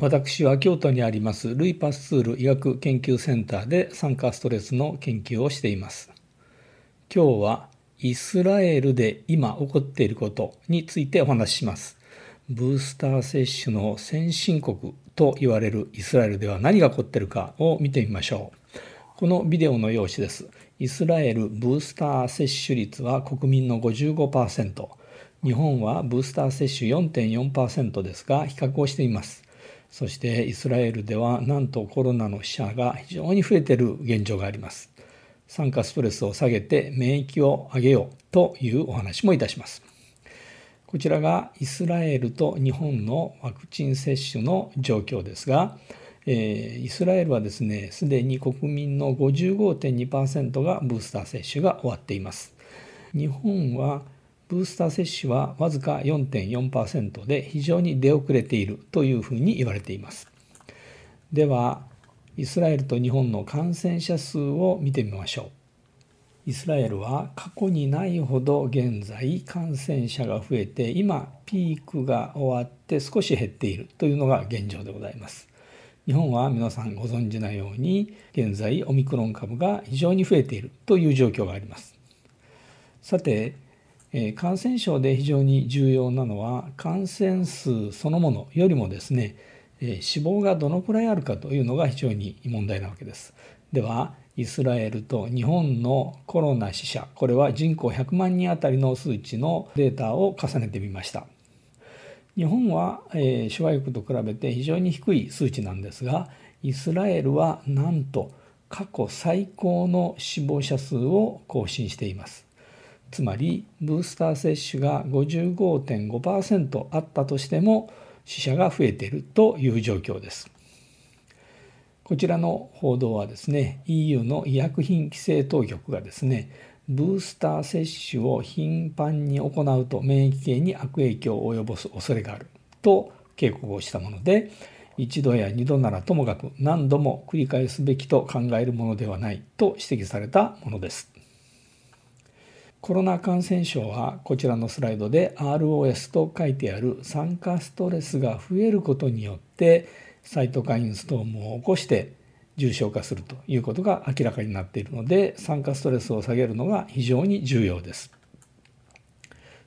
私は京都にありますルイ・パスツール医学研究センターで酸化ストレスの研究をしています。今日はイスラエルで今起こっていることについてお話しします。ブースター接種の先進国と言われるイスラエルでは何が起こっているかを見てみましょう。このビデオの用紙です。イスラエルブースター接種率は国民の55%。日本はブースター接種4.4%ですが、比較をしています。そしてイスラエルではなんとコロナの死者が非常に増えている現状があります。酸化ストレスを下げて免疫を上げようというお話もいたします。こちらがイスラエルと日本のワクチン接種の状況ですが、えー、イスラエルはですね、すでに国民の55.2%がブースター接種が終わっています。日本はブースター接種はわずか4.4%で非常に出遅れているというふうに言われていますではイスラエルと日本の感染者数を見てみましょうイスラエルは過去にないほど現在感染者が増えて今ピークが終わって少し減っているというのが現状でございます日本は皆さんご存知のように現在オミクロン株が非常に増えているという状況がありますさてえ感染症で非常に重要なのは感染数そのものよりもですね、え死亡がどのくらいあるかというのが非常に問題なわけです。ではイスラエルと日本のコロナ死者これは人口100万人あたりの数値のデータを重ねてみました。日本は、え諸外国と比べて非常に低い数値なんですがイスラエルはなんと過去最高の死亡者数を更新しています。つまりブースター接種が55.5%あったとしても死者が増えているという状況です。こちらの報道はですね EU の医薬品規制当局がですねブースター接種を頻繁に行うと免疫系に悪影響を及ぼす恐れがあると警告をしたもので一度や二度ならともかく何度も繰り返すべきと考えるものではないと指摘されたものです。コロナ感染症はこちらのスライドで ROS と書いてある酸化ストレスが増えることによってサイトカインストームを起こして重症化するということが明らかになっているので酸化ストレスを下げるのが非常に重要です。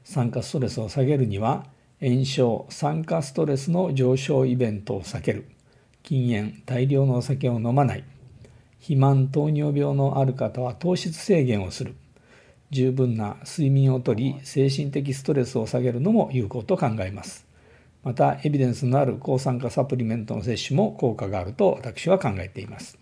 酸化ストレスを下げるには炎症酸化ストレスの上昇イベントを避ける禁煙大量のお酒を飲まない肥満糖尿病のある方は糖質制限をする十分な睡眠をとり精神的ストレスを下げるのも有効と考えますまたエビデンスのある抗酸化サプリメントの摂取も効果があると私は考えています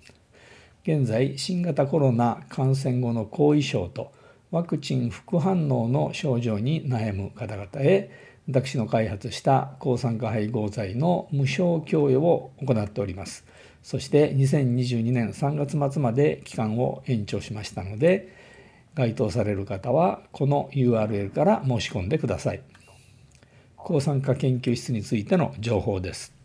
現在新型コロナ感染後の後遺症とワクチン副反応の症状に悩む方々へ私の開発した抗酸化配合剤の無償供与を行っておりますそして2022年3月末まで期間を延長しましたので該当される方はこの URL から申し込んでください。抗酸化研究室についての情報です。